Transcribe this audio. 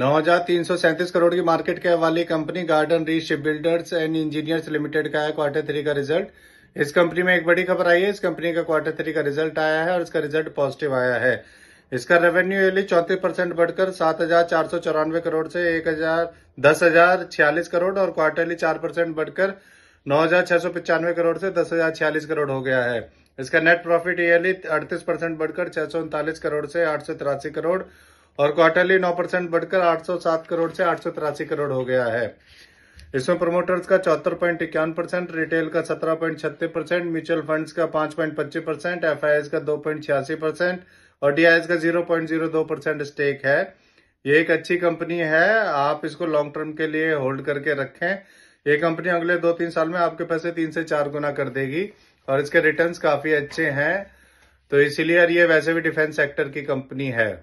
नौ करोड़ की market cap वाली company Garden Reach Shipbuilders and Engineers Limited का है क्वार्टर थ्री का रिजल्ट इस कंपनी में एक बड़ी खबर आई है इस कंपनी का क्वार्टर थ्री का रिजल्ट आया है और इसका रिजल्ट पॉजिटिव आया है इसका रेवेन्यू ईयरली चौंतीस परसेंट बढ़कर सात हजार चार सौ चौरानवे करोड़ से एक हजार दस हजार छियालीस करोड़ और क्वार्टरली चार परसेंट बढ़कर नौ हजार छह सौ पचानवे करोड़ से दस हजार छियालीस करोड़ हो गया है इसका नेट प्रॉफिट ईयरली अड़तीस परसेंट बढ़कर छह सौ उनतालीस करोड़ से आठ सौ तिरासी करोड़ और क्वार्टरली 9 परसेंट बढ़कर 807 करोड़ से आठ करोड़ हो गया है इसमें प्रमोटर्स का चौहत्तर पॉइंट इक्यावन परसेंट रिटेल का सत्रह पॉइंट छत्तीस परसेंट म्यूचुअल फंड का पांच पॉइंट पच्चीस परसेंट एफ का दो पॉइंट छियासी परसेंट और डीआईएस का जीरो पॉइंट जीरो दो परसेंट स्टेक है ये एक अच्छी कंपनी है आप इसको लॉन्ग टर्म के लिए होल्ड करके रखें ये कंपनी अगले दो तीन साल में आपके पैसे तीन से चार गुना कर देगी और इसके रिटर्न्स काफी अच्छे हैं तो इसीलिए ये वैसे भी डिफेंस सेक्टर की कंपनी है